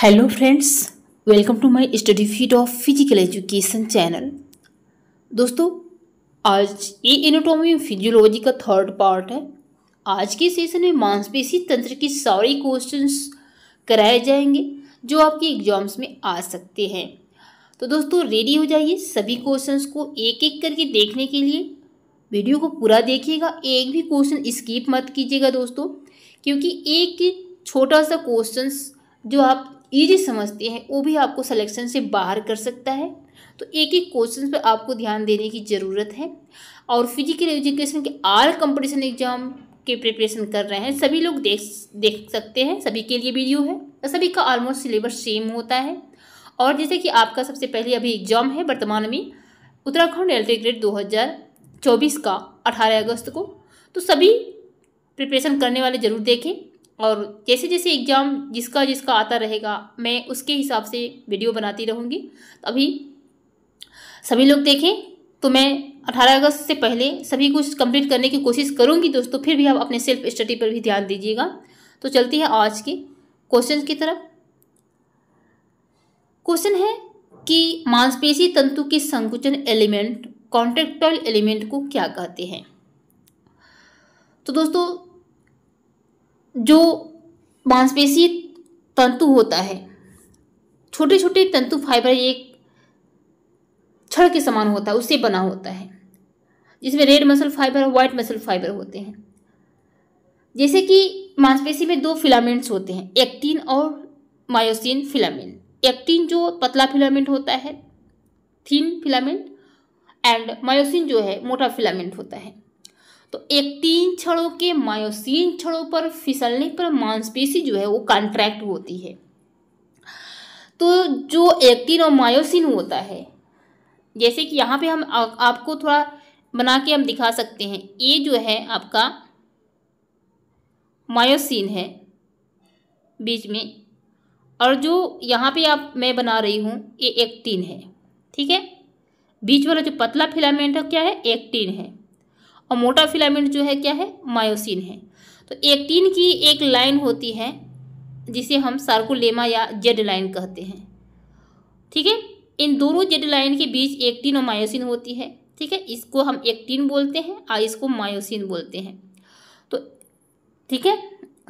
hello friends welcome to my study feet of physical education channel दोस्तों आज ये anatomy physiology का third part है आज के सेशन में मांसपेशी तंत्र के सारे क्वेश्चंस कराए जाएंगे जो आपके एग्जाम्स में आ सकते हैं तो दोस्तों रेडी हो जाइए सभी क्वेश्चंस को एक एक करके देखने के लिए वीडियो को पूरा देखिएगा एक भी क्वेश्चन स्कीप मत कीजिएगा दोस्तों क्योंकि एक छोटा सा क्वेश्चन जो आप ईजी समझते हैं वो भी आपको सिलेक्शन से बाहर कर सकता है तो एक एक क्वेश्चन पर आपको ध्यान देने की ज़रूरत है और फिजिकल एजुकेशन के आल कंपटीशन एग्जाम के प्रिपरेशन कर रहे हैं सभी लोग देख देख सकते हैं सभी के लिए वीडियो है सभी का ऑलमोस्ट सिलेबस सेम होता है और जैसे कि आपका सबसे पहले अभी एग्जाम है वर्तमान में उत्तराखंड एल्ट्री ग्रेड e दो हज़ार चौबीस का अठारह अगस्त को तो सभी प्रिपरेशन करने वाले ज़रूर देखें और जैसे जैसे एग्ज़ाम जिसका जिसका आता रहेगा मैं उसके हिसाब से वीडियो बनाती रहूँगी तो अभी सभी लोग देखें तो मैं 18 अगस्त से पहले सभी कुछ कंप्लीट करने की कोशिश करूँगी दोस्तों फिर भी आप अपने सेल्फ स्टडी पर भी ध्यान दीजिएगा तो चलती है आज के क्वेश्चन की तरफ क्वेश्चन है कि मांसपेशी तंतु के संकुचन एलिमेंट कॉन्ट्रेक्टल एलिमेंट को क्या कहते हैं तो दोस्तों जो मांसपेशी तंतु होता है छोटे छोटे तंतु फाइबर एक छड़ के समान होता है उससे बना होता है जिसमें रेड मसल फाइबर और वाइट मसल फाइबर होते हैं जैसे कि मांसपेशी में दो फिलामेंट्स होते हैं एक्टिन और मायोसिन फिलामेंट एक्टिन जो पतला फिलामेंट होता है थीन फिलामेंट एंड मायोसिन जो है मोटा फिलामेंट होता है तो एक तीन छड़ों के मायोसिन छड़ों पर फिसलने पर मांसपेशी जो है वो कॉन्ट्रैक्ट होती है तो जो एक्टिन और मायोसिन होता है जैसे कि यहाँ पे हम आ, आपको थोड़ा बना के हम दिखा सकते हैं ये जो है आपका मायोसिन है बीच में और जो यहाँ पे आप मैं बना रही हूँ ये एक्टिन है ठीक है बीच वाला जो पतला फिलामेंट है क्या है एक्टिन है और मोटा फिलामेंट जो है क्या है मायोसिन है तो एक्टिन की एक लाइन होती है जिसे हम सार्कोलेमा या जेड लाइन कहते हैं ठीक है इन दोनों जेड लाइन के बीच एक्टिन और मायोसिन होती है ठीक है इसको हम एक्टिन बोलते हैं और इसको मायोसिन बोलते हैं तो ठीक है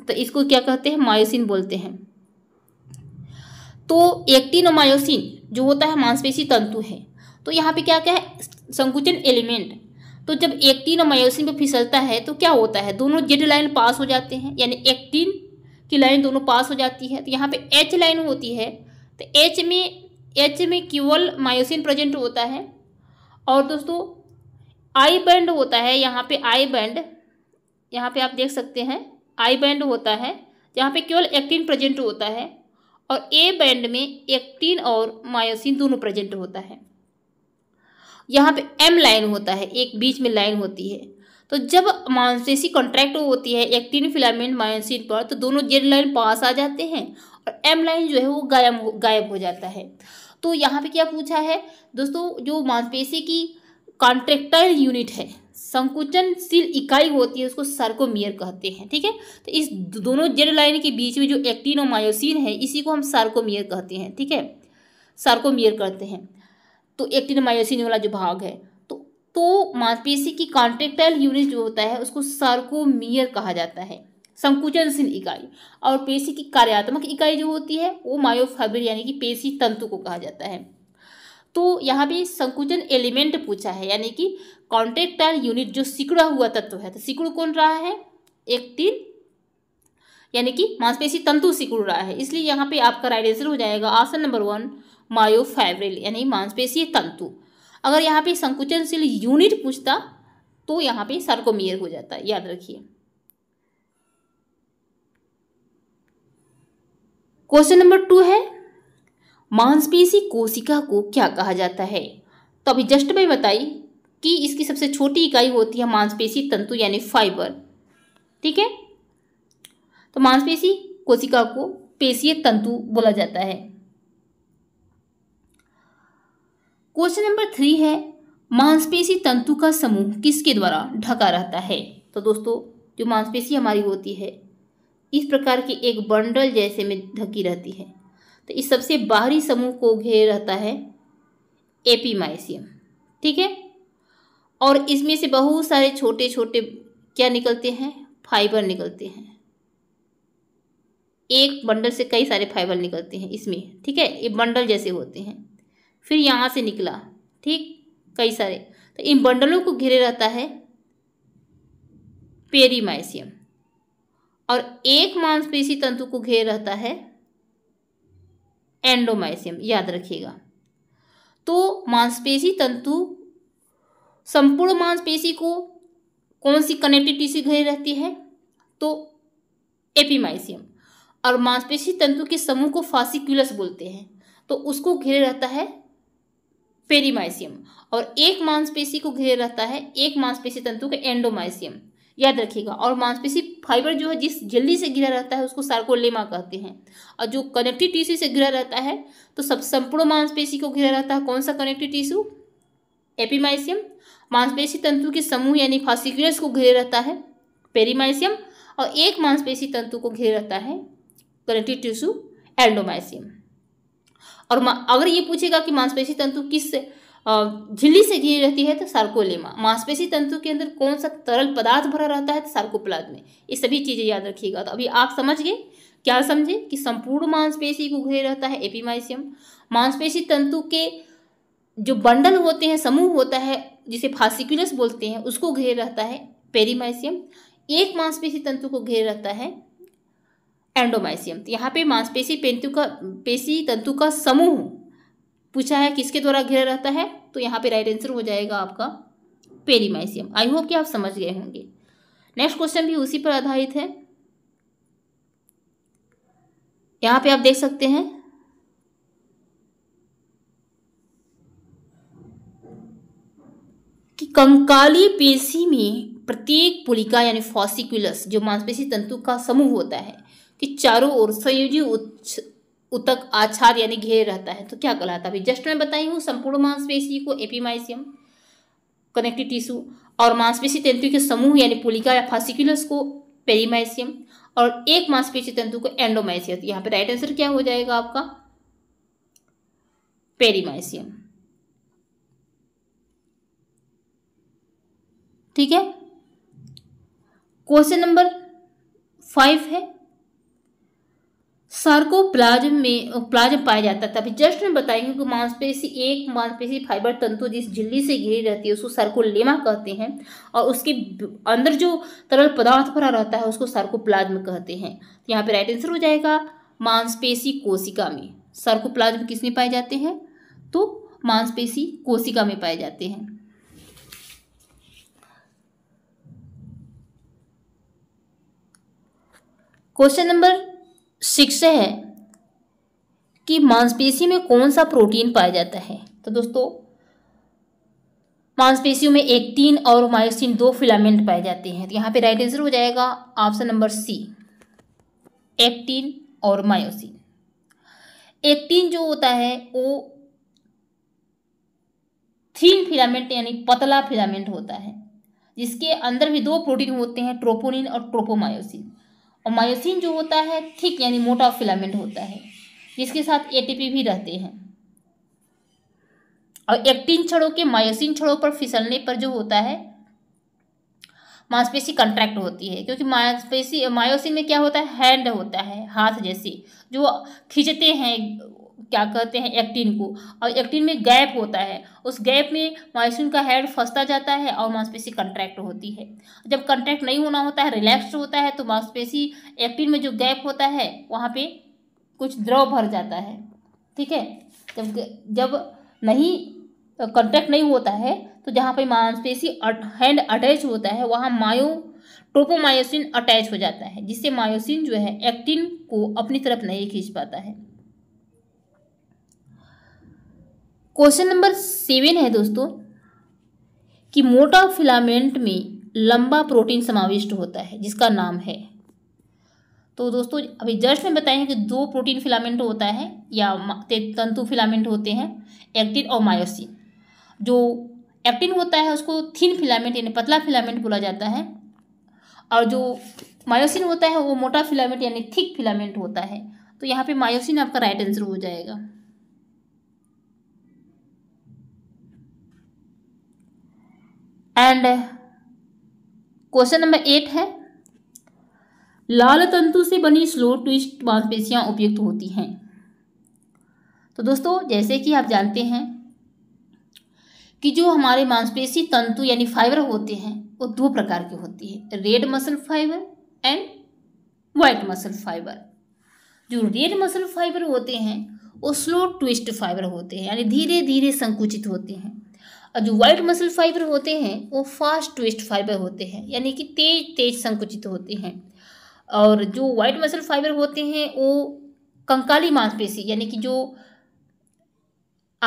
तो इसको क्या कहते हैं मायोसिन बोलते हैं तो एक्टिन और मायोसिन जो होता है मांसपेशी तंतु है तो यहाँ पे क्या क्या है संकुचन एलिमेंट तो जब एक्टिन और मायोसिन पे फिसलता है तो क्या होता है दोनों जेड लाइन पास हो जाते हैं यानी एक्टिन की लाइन दोनों पास हो जाती है तो यहाँ पे एच लाइन होती है तो एच में एच में केवल मायोसिन प्रेजेंट होता है और दोस्तों आई बैंड होता है यहाँ पे आई बैंड यहाँ पे आप देख सकते हैं आई बैंड होता है यहाँ पे केवल एक्टिन प्रेजेंट होता है और ए बैंड में एक्टिन और मायोसिन दोनों प्रेजेंट होता है यहाँ पे एम लाइन होता है एक बीच में लाइन होती है तो जब मांसपेशी कॉन्ट्रैक्ट होती है एक्टिन फिलामेंट मायोसिन पर तो दोनों जेड लाइन पास आ जाते हैं और एम लाइन जो है वो गायब हो गायब हो जाता है तो यहाँ पे क्या पूछा है दोस्तों जो मांसपेशी की कॉन्ट्रेक्टाइल यूनिट है संकुचनशील इकाई होती है उसको सार्कोमियर कहते हैं ठीक है तो इस दोनों जेड लाइन के बीच में जो एक्टिन और मायोसिन है इसी को हम सार्कोमियर कहते हैं ठीक है सार्कोमियर कहते हैं तो एक्टिन मायोसिन वाला जो भाग है तो तो मांसपेशी की कॉन्ट्रेक्टाइल यूनिट जो होता है उसको सार्कोमियर कहा जाता है संकुचनशील इकाई और पेशी की कार्यात्मक इकाई जो होती है वो मायोफाइबर यानी कि पेशी तंतु को कहा जाता है तो यहाँ पे संकुचन एलिमेंट पूछा है यानी कि कॉन्ट्रेक्टाइल यूनिट जो सिकुड़ा हुआ तत्व है तो सिकुड़ कौन रहा है एक्टिन यानी कि मांसपेशी तंतु सिकुड़ रहा है इसलिए यहाँ पे आपका राइट आंसर हो जाएगा ऑप्शन नंबर वन मायोफाइब्रिल यानी मांसपेशी तंतु अगर यहाँ पे संकुचनशील यूनिट पूछता तो यहाँ पे सार्कोमियर हो जाता है याद रखिए क्वेश्चन नंबर टू है मांसपेशी कोशिका को क्या कहा जाता है तो अभी जस्ट में बताई कि इसकी सबसे छोटी इकाई होती है मांसपेशी तंतु यानी फाइबर ठीक है तो मांसपेशी कोशिका को पेशीय तंतु बोला जाता है क्वेश्चन नंबर थ्री है मांसपेशी तंतु का समूह किसके द्वारा ढका रहता है तो दोस्तों जो मांसपेशी हमारी होती है इस प्रकार के एक बंडल जैसे में ढकी रहती है तो इस सबसे बाहरी समूह को घेर रहता है एपीमाइसियम ठीक है और इसमें से बहुत सारे छोटे छोटे क्या निकलते हैं फाइबर निकलते हैं एक बंडल से कई सारे फाइबर निकलते हैं इसमें ठीक है ये बंडल जैसे होते हैं फिर यहाँ से निकला ठीक कई सारे तो इन बंडलों को घिरे रहता है पेरीमाइसियम और एक मांसपेशी तंतु को घेरे रहता है एंडोमाइसियम याद रखिएगा तो मांसपेशी तंतु संपूर्ण मांसपेशी को कौन सी कनेक्टिव टिश्यू घेरे रहती है तो एपीमाइसियम और मांसपेशी तंतु के समूह को फासिक्यूलस बोलते हैं तो उसको घिरे रहता है पेरीमाइसियम और एक मांसपेशी को घिरे रहता है एक मांसपेशी तंतु का एंडोमाइसियम याद रखिएगा और मांसपेशी फाइबर जो है जिस जल्दी से घिरा रहता है उसको सार्कोलेमा कहते हैं और जो कनेक्टिव टिश्यू से घिरा रहता है तो सब संपूर्ण मांसपेशी को घिरा रहता है कौन सा कनेक्टिव टिश्यू एपीमाइसियम मांसपेशी तंतु के समूह यानी फासिक्यूलस को घिरे रहता है पेरीमाइसियम और एक मांसपेशी तंतु को घिरे रहता है कनेक्टिव टिश्यू एंडोमाइसिन और अगर ये पूछेगा कि मांसपेशी तंतु किस झिल्ली से घिरी रहती है तो सार्कोलेमा मांसपेशी तंतु के अंदर कौन सा तरल पदार्थ भरा रहता है तो सार्कोप्लाज में ये सभी चीज़ें याद रखिएगा तो अभी आप समझ गए क्या समझे कि संपूर्ण मांसपेशी को घिरे रहता है एपीमाइसियम मांसपेशी तंतु के जो बंडल होते हैं समूह होता है जिसे फासिकुलस बोलते हैं उसको घेर रहता है पेरीमाइसियम एक मांसपेशी तंतु को घेर रहता है एंडोमाइसियम तो यहाँ पे मांसपेशी पेंतु का पेशी तंतु का समूह पूछा है किसके द्वारा घिरा रहता है तो यहाँ पे राइट आंसर हो जाएगा आपका पेरीमाइसियम आई होप कि आप समझ गए होंगे नेक्स्ट क्वेश्चन भी उसी पर आधारित है यहाँ पे आप देख सकते हैं कि कंकाली पेशी में प्रत्येक पुलिका यानी फॉसिकुलस जो मांसपेशी तंतु का समूह होता है कि चारों ओर संयोजी उच्च उतक आचार यानी घेर रहता है तो क्या कहलाता है जस्ट मैं बताई हूँ संपूर्ण मांसपेशी को एपीमाइसियम कनेक्टिव टिश्यू और मांसपेशी तंतु के समूह यानी पुलिका या फासिकुलस को पेरीमाइसियम और एक मांसपेशी तंतु को एंडोमाइसियम यहाँ पर राइट आंसर क्या हो जाएगा आपका पेरीमाइसियम ठीक है क्वेश्चन नंबर फाइव है सार्कोप्लाज्म में प्लाज्म पाया जाता था अभी जस्ट में बताएंगे कि मांसपेशी एक मांसपेशी फाइबर तंतु जिस झिल्ली से घिरी रहती है उसको सार्कोलेमा कहते हैं और उसके अंदर जो तरल पदार्थ भरा रहता है उसको सार्कोप्लाज्म कहते हैं तो यहाँ पे राइट आंसर हो जाएगा मांसपेशी कोशिका में सार्कोप्लाज्म किसने पाए जाते हैं तो मांसपेशी कोशिका में पाए जाते हैं क्वेश्चन नंबर सिक्स है कि मांसपेशी में कौन सा प्रोटीन पाया जाता है तो दोस्तों मांसपेशियों में एक्टिन और मायोसिन दो फिलामेंट पाए जाते हैं तो यहाँ पे राइट आंसर हो जाएगा ऑप्शन नंबर सी एक्टिन और मायोसिन एक्टिन जो होता है वो थीन फिलामेंट यानी पतला फिलामेंट होता है जिसके अंदर भी दो प्रोटीन होते हैं ट्रोपोनिन और ट्रोपोमायोसिन और मायोसिन जो होता है थिक यानी मोटा फिलामेंट होता है जिसके साथ एटीपी भी रहते हैं और एक्टिन छड़ों के मायोसिन छड़ों पर फिसलने पर जो होता है मांसपेशी कंट्रैक्ट होती है क्योंकि मांसपेशी मायोसिन में क्या होता है हैंड होता है हाथ जैसे जो खींचते हैं क्या कहते हैं एक्टिन को और एक्टिन में गैप होता है उस गैप में माइसिन का हेड फंसता जाता है और मांसपेशी कंट्रैक्ट होती है जब कंट्रैक्ट नहीं होना होता है रिलैक्स होता है तो मांसपेशी एक्टिन में जो गैप होता है वहाँ पे कुछ द्रव भर जाता है ठीक है जब जब नहीं कंट्रैक्ट नहीं होता है तो जहाँ पर मांसपेशी हैंड अटैच होता है वहाँ मायो टोपोमायोसिन अटैच हो जाता है जिससे मायोसिन जो है एक्टिन को अपनी तरफ नहीं खींच पाता है क्वेश्चन नंबर सेवन है दोस्तों कि मोटा फिलामेंट में लंबा प्रोटीन समाविष्ट होता है जिसका नाम है तो दोस्तों अभी जस्ट में बताए हैं कि दो प्रोटीन फिलामेंट होता है या तंतु फिलामेंट होते हैं एक्टिन और मायोसिन जो एक्टिन होता है उसको थिन फिलामेंट यानी पतला फिलामेंट बोला जाता है और जो मायोसिन होता है वो मोटा फिलामेंट यानी थिक फिलामेंट होता है तो यहाँ पे मायोसिन आपका राइट आंसर हो जाएगा एंड क्वेश्चन नंबर एट है लाल तंतु से बनी स्लो ट्विस्ट मांसपेशियां उपयुक्त होती हैं तो दोस्तों जैसे कि आप जानते हैं कि जो हमारे मांसपेशी तंतु यानी फाइबर होते हैं वो दो प्रकार के होते हैं red muscle fibre and white muscle fibre जो रेड मसल फाइबर होते हैं वो स्लो ट्विस्ट फाइबर होते हैं यानी धीरे धीरे संकुचित होते हैं और जो वाइट मसल फाइबर होते हैं वो फास्ट ट्विस्ट फाइबर होते हैं यानी कि तेज तेज संकुचित होते हैं और जो वाइट मसल फाइबर होते हैं वो कंकाली मांसपेशी यानी कि जो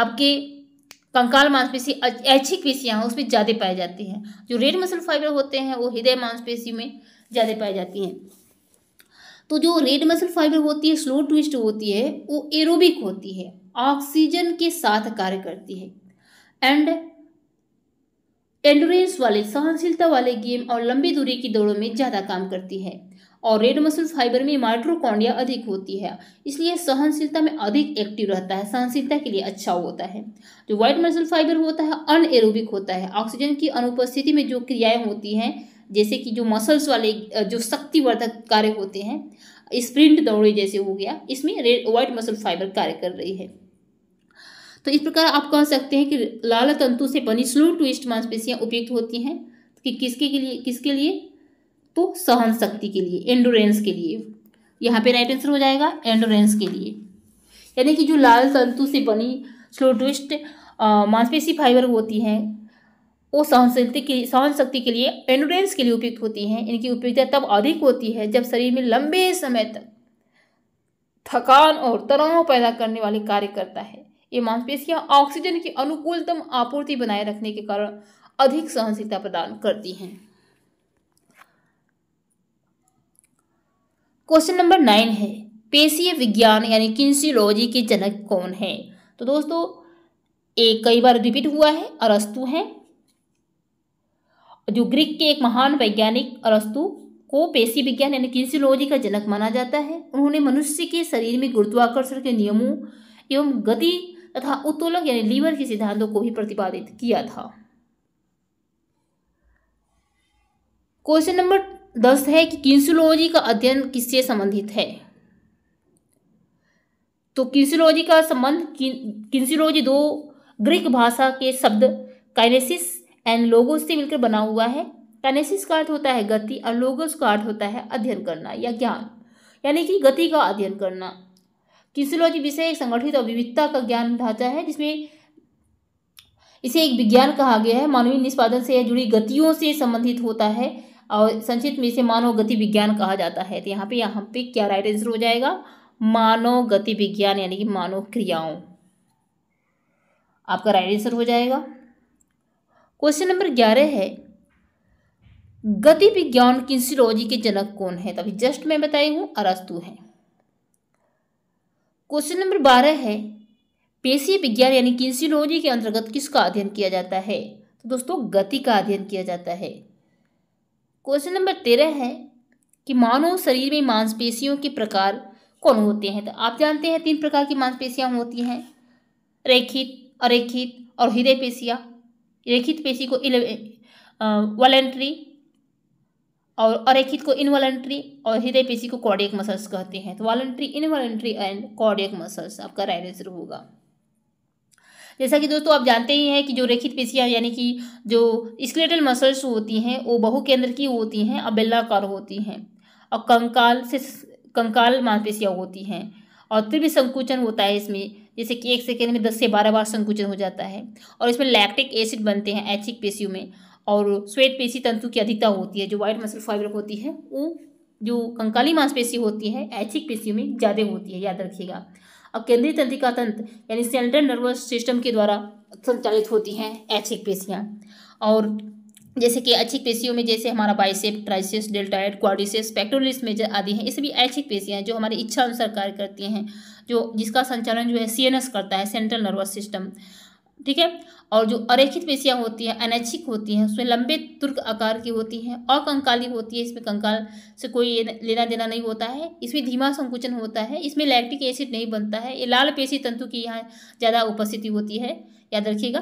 आपके कंकाल मांसपेशी ऐच्छिक पेशियाँ हैं उसमें ज़्यादा पाए जाते हैं जो रेड मसल फाइबर होते हैं वो हृदय मांसपेशी में ज़्यादा पाए जाती हैं तो जो रेड मसल फाइबर होती है स्लो ट्विस्ट होती है वो एरोबिक होती है ऑक्सीजन के साथ कार्य करती है एंड एंडोरेंस वाले सहनशीलता वाले गेम और लंबी दूरी की दौड़ों में ज़्यादा काम करती है और रेड मसल फाइबर में माइट्रोकॉन्डिया अधिक होती है इसलिए सहनशीलता में अधिक एक्टिव रहता है सहनशीलता के लिए अच्छा होता है जो व्हाइट मसल फाइबर होता है एरोबिक होता है ऑक्सीजन की अनुपस्थिति में जो क्रियाएं होती हैं जैसे कि जो मसल्स वाले जो शक्तिवर्धक कार्य होते हैं स्प्रिंट दौड़े जैसे हो गया इसमें रेड व्हाइट मसल फाइबर कार्य कर रही है तो इस प्रकार आप कह सकते हैं कि लाल तंतु से बनी स्लो ट्विस्ट मांसपेशियाँ उपयुक्त होती हैं कि किसके के लिए किसके लिए तो सहन शक्ति के लिए एंडोरेंस के लिए यहाँ पे राइट आंसर हो जाएगा एंडोरेंस के लिए यानी कि जो लाल तंतु से बनी स्लो ट्विस्ट मांसपेशी फाइबर होती हैं वो सहनशक्ति के सहन शक्ति के लिए एंडोरेंस के लिए उपयुक्त होती हैं इनकी उपयोगिता तब अधिक होती है जब शरीर में लंबे समय तक थकान और तनाव पैदा करने वाले कार्य करता है ये मांसपेशियां ऑक्सीजन की अनुकूलतम आपूर्ति बनाए रखने के कारण अधिक सहनशीलता प्रदान करती हैं क्वेश्चन नंबर नाइन है पेशीय विज्ञान यानी किन्सियोलॉजी के जनक कौन है तो दोस्तों एक कई बार रिपीट हुआ है अरस्तु है जो ग्रीक के एक महान वैज्ञानिक अरस्तु को पेशी विज्ञान यानी किन्सियोलॉजी का जनक माना जाता है उन्होंने मनुष्य के शरीर में गुरुत्वाकर्षण के नियमों एवं गति तथा उत्तोलक यानी लीवर के सिद्धांतों को भी प्रतिपादित किया था क्वेश्चन नंबर दस है कि किन्सुलोजी का अध्ययन किससे संबंधित है तो किन्सुलोजी का संबंध किन्सुलोजी दो ग्रीक भाषा के शब्द काइनेसिस एंड लोगोस से मिलकर बना हुआ है काइनेसिस का अर्थ होता है गति और लोगोस का अर्थ होता है अध्ययन करना या ज्ञान यानी कि गति का अध्ययन करना किसियोलॉजी विषय एक संगठित और विविधता का ज्ञान ढांचा है जिसमें इसे एक विज्ञान कहा गया है मानवीय निष्पादन से जुड़ी गतियों से संबंधित होता है और संक्षिप्त में इसे मानव गति विज्ञान कहा जाता है तो यहाँ पे यहाँ पे क्या राइट आंसर हो जाएगा मानव गति विज्ञान यानी कि मानव क्रियाओं आपका राइट आंसर हो जाएगा क्वेश्चन नंबर ग्यारह है गति विज्ञान किंसिलोजी के जनक कौन है तभी जस्ट मैं बताई हूँ अरस्तु हैं क्वेश्चन नंबर बारह है पेशी विज्ञान यानी किन्सिलोजी के अंतर्गत किसका अध्ययन किया जाता है तो दोस्तों गति का अध्ययन किया जाता है क्वेश्चन नंबर तेरह है कि मानव शरीर में मांसपेशियों के प्रकार कौन होते हैं तो आप जानते हैं तीन प्रकार की मांसपेशियाँ होती हैं रेखित अरेखित और हृदय पेशियाँ रेखित पेशी को वॉलेंट्री और अरेखित को इनवॉलेंट्री और हृदय पेशी को कॉर्डियक मसल्स कहते हैं तो voluntary involuntary and cardiac muscles आपका राइट आंसर होगा जैसा कि दोस्तों आप जानते ही हैं कि जो रेखित पेशियाँ यानी कि जो स्केलेटल मसल्स होती हैं वो बहु केंद्र की होती हैं और बेलाकार होती हैं और कंकाल से कंकाल मांसपेशियाँ होती हैं और तीव्र संकुचन होता है इसमें जैसे कि एक सेकेंड में दस से बारह बार संकुचन हो जाता है और इसमें लैक्टिक एसिड बनते हैं ऐच्छिक पेशियों में और श्वेत पेशी तंतु की अधिकता होती है जो वाइट मसल फाइबर होती है वो जो कंकाली मांसपेशी होती है ऐच्छिक पेशियों में ज़्यादा होती है याद रखिएगा अब केंद्रीय तंत्रिका तंत्र यानी सेंट्रल नर्वस सिस्टम के द्वारा संचालित होती हैं ऐच्छिक पेशियाँ और जैसे कि ऐच्छिक पेशियों में जैसे हमारा bicep triceps deltoid quadriceps pectoralis major आदि हैं ये सभी ऐच्छिक पेशियाँ जो हमारी इच्छा अनुसार कार्य करती हैं जो जिसका संचालन जो है सीएनएस करता है सेंट्रल नर्वस सिस्टम ठीक है और जो अरेखित पेशियाँ होती हैं अनैच्छिक होती हैं उसमें लंबे तुर्क आकार की होती हैं और कंकाली होती है इसमें कंकाल से कोई लेना देना नहीं होता है इसमें धीमा संकुचन होता है इसमें लैक्टिक एसिड नहीं बनता है ये लाल पेशी तंतु की यहाँ ज़्यादा उपस्थिति होती है याद रखिएगा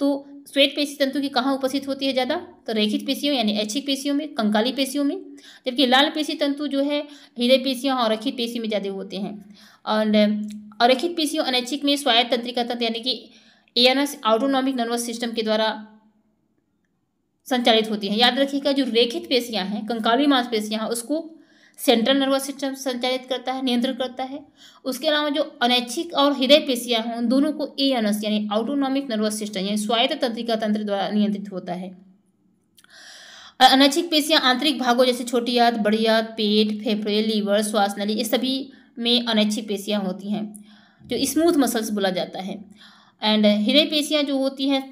तो श्वेत पेशी तंतु की कहाँ उपस्थित होती है ज़्यादा तो रेखित पेशियों यानी ऐच्छिक पेशियों में कंकाली पेशियों में जबकि लाल पेशी तंतु जो है हृदय पेशियों और रेखित पेशी में ज़्यादा होते हैं और अरेखित पेशियों अनैच्छिक में स्वायत्त तंत्रिका तंत्र यानी कि एएनएस ऑटोनॉमिक नर्वस सिस्टम के द्वारा संचालित होती हैं याद रखिएगा जो रेखित पेशियां हैं कंकाली मांसपेशियां हैं उसको सेंट्रल नर्वस सिस्टम संचालित करता है नियंत्रण करता है उसके अलावा जो अनैच्छिक और हृदय पेशियां हैं उन दोनों को ए एन एस यानी ऑटोनॉमिक नर्वस सिस्टम यानी स्वायत्त तंत्रिका तंत्र द्वारा नियंत्रित होता है अनैच्छिक पेशियां आंतरिक भागों जैसे छोटी आंत बड़ी आंत पेट फेफड़े लीवर श्वास नली ये सभी में अनैच्छिक पेशियाँ होती हैं जो स्मूथ मसल्स बोला जाता है एंड हृदय पेशियाँ जो होती हैं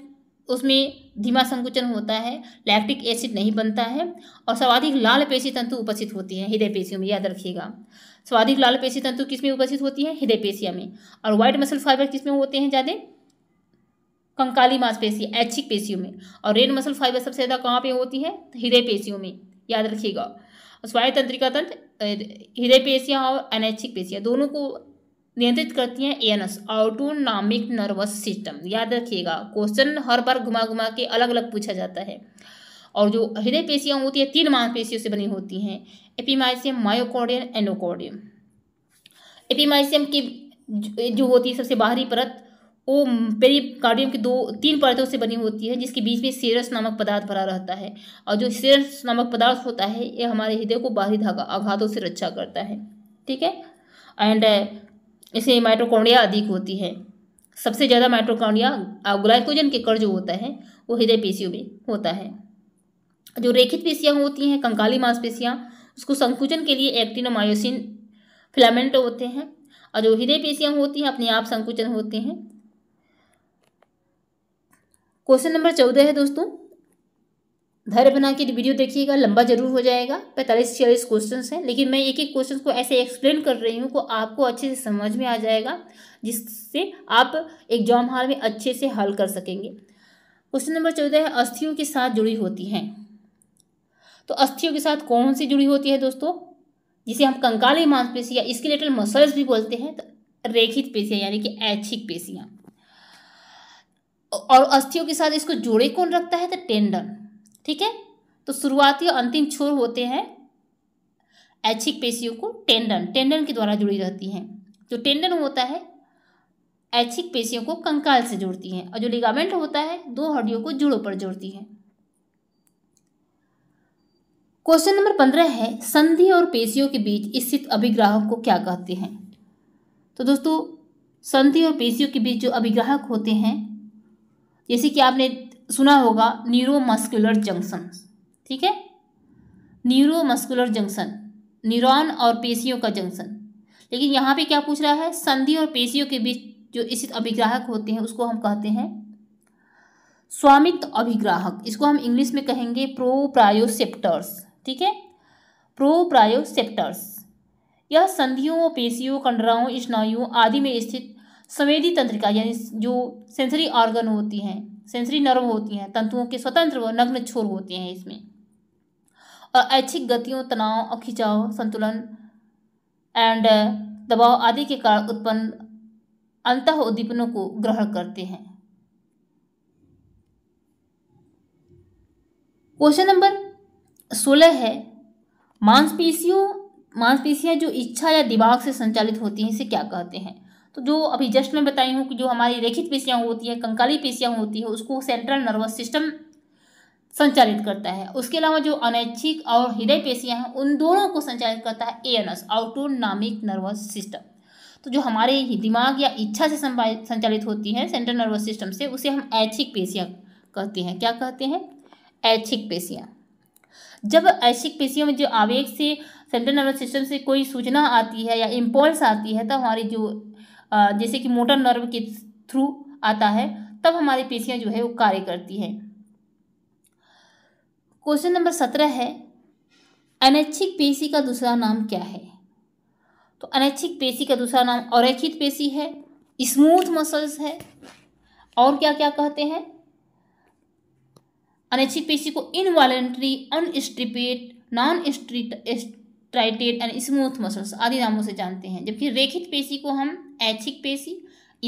उसमें धीमा संकुचन होता है लैक्टिक एसिड नहीं बनता है और सर्वाधिक लाल पेशी तंतु उपस्थित होती है हृदय पेशियों में याद रखिएगा सर्वाधिक लाल पेशी तंतु किस में उपस्थित होती है हृदय पेशिया में और व्हाइट मसल फाइबर किस में होते हैं ज़्यादा कंकाली मांसपेशी ऐच्छिक पेशियों में और रेड मसल फाइबर सबसे ज़्यादा कहाँ पर होती है हृदय पेशियों में याद रखिएगा स्वायु तंत्रिका तंत्र हृदय पेशियाँ और अनैच्छिक पेशियाँ दोनों को नियंत्रित करती हैं एनस ऑटोनॉमिक नर्वस सिस्टम याद रखिएगा क्वेश्चन हर बार घुमा घुमा के अलग अलग पूछा जाता है और जो हृदय पेशियाँ होती है तीन मांसपेशियों से बनी होती हैं एपीमाइसियम मायोकॉर्डियम एनोकॉर्डियम एपीमाइसियम की जो होती है सबसे बाहरी परत वो पेरिकार्डियम की दो तीन परतों से बनी होती है जिसके बीच में सीरस नामक पदार्थ भरा रहता है और जो सीरस नामक पदार्थ होता है ये हमारे हृदय को बाहरी धागा आघातों से रक्षा करता है ठीक है एंड इसमें माइट्रोकॉन्डिया अधिक होती है सबसे ज़्यादा माइट्रोकॉन्डिया ग्लाइकोजन के कर जो होता है वो हृदय पेशियों में होता है जो रेखित पेशियाँ होती हैं कंकाली मांसपेशियाँ उसको संकुचन के लिए एक्टिनोमायोसिन फिलामेंट होते हैं और जो हृदय पेशियाँ होती हैं अपने आप संकुचन होते हैं क्वेश्चन नंबर चौदह है दोस्तों धैर्य बना के वीडियो देखिएगा लंबा जरूर हो जाएगा पैंतालीस छियालीस क्वेश्चन हैं लेकिन मैं एक एक क्वेश्चन को ऐसे एक्सप्लेन कर रही हूँ को आपको अच्छे से समझ में आ जाएगा जिससे आप एग्जाम हाल में अच्छे से हल कर सकेंगे क्वेश्चन नंबर चौदह है अस्थियों के साथ जुड़ी होती हैं तो अस्थियों के साथ कौन सी जुड़ी होती है दोस्तों जिसे हम कंकाली मांसपेशी या स्केलेटल मसल्स भी बोलते हैं तो रेखित पेशियाँ यानी कि ऐच्छिक पेशियाँ और अस्थियों के साथ इसको जोड़े कौन रखता है तो टेंडन ठीक है तो शुरुआती और अंतिम छोर होते हैं ऐच्छिक पेशियों को टेंडन टेंडन के द्वारा जुड़ी रहती हैं जो टेंडन होता है ऐच्छिक पेशियों को कंकाल से जोड़ती हैं और जो लिगामेंट होता है दो हड्डियों को जुड़ों पर जोड़ती हैं क्वेश्चन नंबर पंद्रह है संधि और पेशियों के बीच स्थित अभिग्राहक को क्या कहते हैं तो दोस्तों संधि और पेशियों के बीच जो अभिग्राहक होते हैं जैसे कि आपने सुना होगा न्यूरोमस्कुलर जंक्शन ठीक है न्यूरोमस्कुलर जंक्शन न्यूरॉन और पेशियों का जंक्शन लेकिन यहाँ पे क्या पूछ रहा है संधि और पेशियों के बीच जो स्थित अभिग्राहक होते हैं उसको हम कहते हैं स्वामित्व अभिग्राहक इसको हम इंग्लिश में कहेंगे प्रोप्रायोसेप्टर्स ठीक है प्रोप्रायोसेप्टर्स यह संधियों पेशियों कंडराओं स्नायुओं आदि में स्थित संवेदी तंत्रिका यानी जो सेंसरी ऑर्गन होती हैं सेंसरी नर्व होती हैं तंतुओं के स्वतंत्र व नग्न छोर होते हैं इसमें और ऐच्छिक गतियों तनाव और खिंचाव संतुलन एंड uh, दबाव आदि के कारण उत्पन्न अंत उद्दीपनों को ग्रहण करते हैं क्वेश्चन नंबर सोलह है मांसपेशियों मांसपेशियां जो इच्छा या दिमाग से संचालित होती हैं इसे क्या कहते हैं तो जो अभी जस्ट मैं बताई हूँ कि जो हमारी रेखित पेशियाँ होती है कंकाली पेशियाँ होती है उसको सेंट्रल नर्वस सिस्टम संचालित करता है उसके अलावा जो अनैच्छिक और हृदय पेशियाँ हैं उन दोनों को संचालित करता है A N S autonomic nervous system तो जो हमारे दिमाग या इच्छा से संचालित होती है सेंट्रल नर्वस सिस्टम से उसे हम ऐच्छिक पेशियाँ कहते हैं क्या कहते हैं ऐच्छिक पेशियाँ जब ऐच्छिक पेशियों में जो आवेग से सेंट्रल नर्वस सिस्टम से कोई सूचना आती है या इम्पोल्स आती है तो हमारी जो जैसे कि मोटर नर्व के थ्रू आता है तब हमारी पेशियाँ जो है वो कार्य करती है क्वेश्चन नंबर सत्रह है अनैच्छिक पेशी का दूसरा नाम क्या है तो अनैच्छिक पेशी का दूसरा नाम औरैखित पेशी है स्मूथ मसल्स है और क्या क्या कहते हैं अनैच्छिक पेशी को involuntary unstriped non striated and smooth muscles आदि नामों से जानते हैं जबकि रेखित पेशी को हम ऐच्छिक पेशी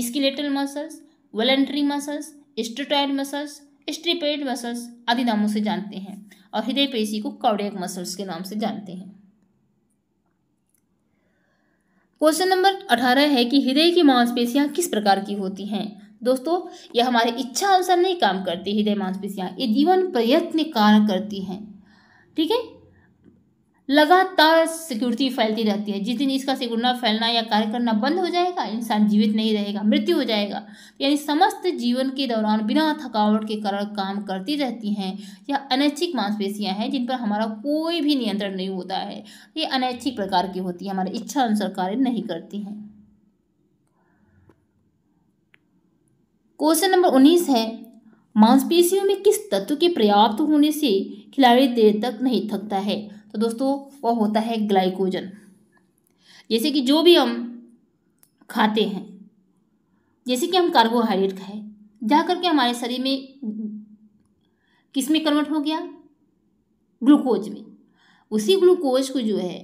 skeletal muscles voluntary muscles striated muscles striped muscles आदि नामों से जानते हैं और हृदय पेशी को कौडियक मसल्स के नाम से जानते हैं क्वेश्चन नंबर अठारह है कि हृदय की मांसपेशियां किस प्रकार की होती हैं दोस्तों यह हमारे इच्छा अनुसार नहीं काम करती हृदय मांसपेशियां ये जीवन प्रयत्न कार्य करती हैं ठीक है लगातार सिक्योरिटी फैलती रहती है जिस दिन इसका सिकुड़ना फैलना या कार्य करना बंद हो जाएगा इंसान जीवित नहीं रहेगा मृत्यु हो जाएगा यानी समस्त जीवन के दौरान बिना थकावट के कारण काम करती रहती हैं यह अनैच्छिक मांसपेशियां हैं जिन पर हमारा कोई भी नियंत्रण नहीं होता है ये अनैच्छिक प्रकार की होती है हमारी इच्छा अनुसार कार्य नहीं करती हैं क्वेश्चन नंबर उन्नीस है मांसपेशियों में किस तत्व के पर्याप्त होने से खिलाड़ी देर तक नहीं थकता है तो दोस्तों वो होता है ग्लाइकोजन जैसे कि जो भी हम खाते हैं जैसे कि हम कार्बोहाइड्रेट खाए जा करके हमारे शरीर में किस में कन्वर्ट हो गया ग्लूकोज में उसी ग्लूकोज को जो है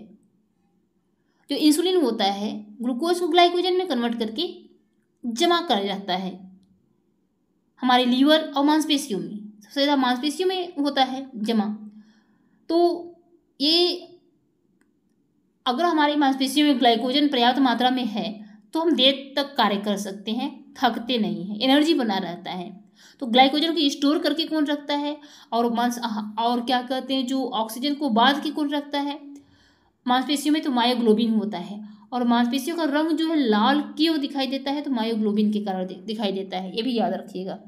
जो इंसुलिन होता है ग्लूकोज को ग्लाइकोजन में कन्वर्ट करके जमा कर जाता है हमारे लीवर और मांसपेशियों में सबसे ज़्यादा मांसपेशियों में होता है जमा तो ये अगर हमारी मांसपेशियों में ग्लाइकोजन पर्याप्त मात्रा में है तो हम देर तक कार्य कर सकते हैं थकते नहीं हैं एनर्जी बना रहता है तो ग्लाइकोजन को स्टोर करके कौन रखता है और मांस और क्या कहते हैं जो ऑक्सीजन को बांध के कौन रखता है मांसपेशियों में तो मायोग्लोबिन होता है और मांसपेशियों का रंग जो है लाल क्यों दिखाई देता है तो मायोग्लोबिन के कारण दिखाई देता है ये भी याद रखिएगा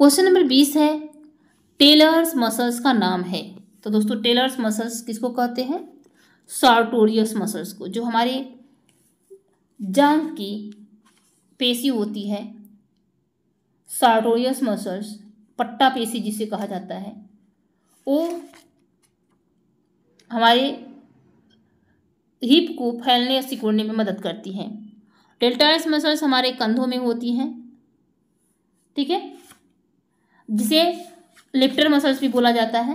क्वेश्चन नंबर बीस है टेलर्स मसल्स का नाम है तो दोस्तों टेलर्स मसल्स किसको कहते हैं सार्टोरियस मसल्स को जो हमारे जांघ की पेशी होती है सार्टोरियस मसल्स पट्टा पेशी जिसे कहा जाता है वो हमारे हिप को फैलने या सिकुड़ने में मदद करती है डेल्टाइस मसल्स हमारे कंधों में होती हैं ठीक है जिसे लिप्टर मसल्स भी बोला जाता है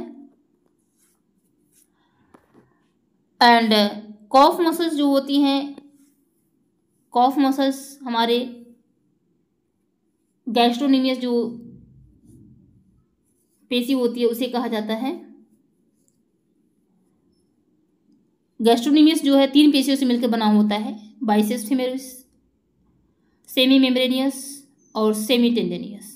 एंड कॉफ मसल्स जो होती हैं कॉफ मसल्स हमारे गैस्ट्रोनिमियस जो पेशी होती है उसे कहा जाता है गैस्ट्रोनिमियस जो है तीन पेशियों से मिलकर बना होता है बाइसेस फेमेरिस सेमी मेम्ब्रेनियस और सेमी टेंडेनियस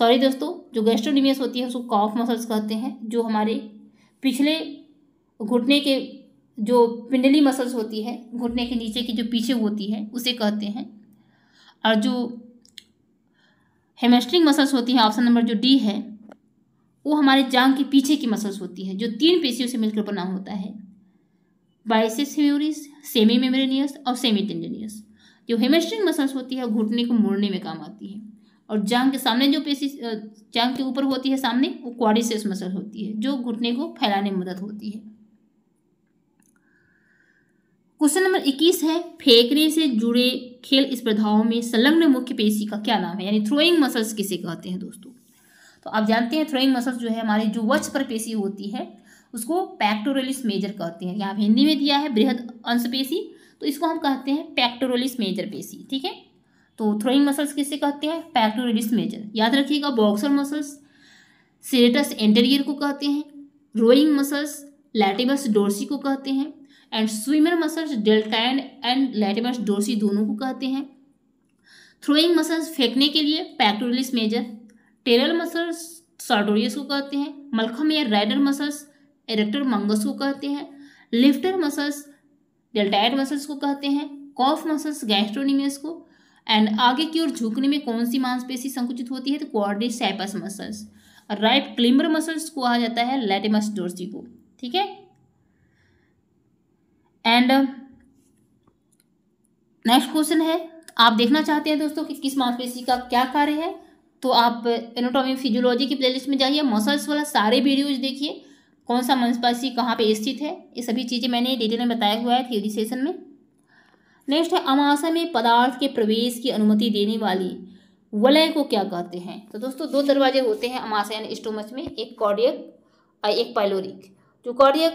सॉरी दोस्तों जो गैस्ट्रोनिमियस होती है उसको कॉफ मसल्स कहते हैं जो हमारे पिछले घुटने के जो पिंडली मसल्स होती है घुटने के नीचे की जो पीछे होती है उसे कहते हैं और जो हेमेस्ट्रिंग मसल्स होती हैं ऑप्शन नंबर जो डी है वो हमारे जांग के पीछे की मसल्स होती है जो तीन पेशियों से मिलकर बना होता है बाइसिस फ्यूरिस सेमी मेमरेनियस और सेमी टेंडेनियस जो हेमेस्ट्रिंग मसल्स होती है घुटने को मोड़ने में काम आती है और जंग के सामने जो पेशी जंग के ऊपर होती है सामने वो क्वारिसेस मसल होती है जो घुटने को फैलाने में मदद होती है क्वेश्चन नंबर इक्कीस है फेंकने से जुड़े खेल स्पर्धाओं में संलग्न मुख्य पेशी का क्या नाम है यानी थ्रोइंग मसल्स किसे कहते हैं दोस्तों तो आप जानते हैं थ्रोइंग मसल्स जो है हमारी जो वच पर पेशी होती है उसको पैक्टोरलिस मेजर कहते हैं यहाँ हिंदी में दिया है बृहद अंश पेशी तो इसको हम कहते हैं पैक्टोरलिस मेजर पेशी ठीक है तो थ्रोइंग मसल्स किसे कहते हैं पैक्टोरिस मेजर याद रखिएगा बॉक्सर मसल्स सेरेटस एंटेरियर को कहते हैं रोइंग मसल्स लैटिबस डोर्सी को कहते हैं and swimmer muscles deltoid and latissimus dorsi दोनों को कहते हैं थ्रोइंग मसल्स फेंकने के लिए pectoralis major tailor muscles sartorius को कहते हैं मलखम या राइडर मसल्स एरेक्टर मंगस को कहते हैं लिफ्टर मसल्स डेल्टाइड मसल्स को कहते हैं कॉफ मसल्स गैस्ट्रोनिमियस को एंड आगे की ओर झुकने में कौन सी मांसपेशी संकुचित होती है तो quadriceps muscles right climber muscles को कहा जाता है लेटेमस डोर्सी को ठीक है एंड नेक्स्ट क्वेश्चन है आप देखना चाहते हैं दोस्तों कि किस मांसपेशी का क्या कार्य है तो आप एनोटॉमी फिजियोलॉजी की प्लेलिस्ट में जाइए मसल्स वाला सारे वीडियोज देखिए कौन सा मांसपेशी कहाँ पे स्थित है ये सभी चीज़ें मैंने डिटेल में बताया हुआ है थ्योरी सेशन में नेक्स्ट है अमाशय में पदार्थ के प्रवेश की अनुमति देने वाली वलय को क्या कहते हैं तो दोस्तों दो दरवाजे होते हैं अमाशय यानी स्टोमच में एक कॉर्डियक और एक पाइलोरिक जो कॉर्डियक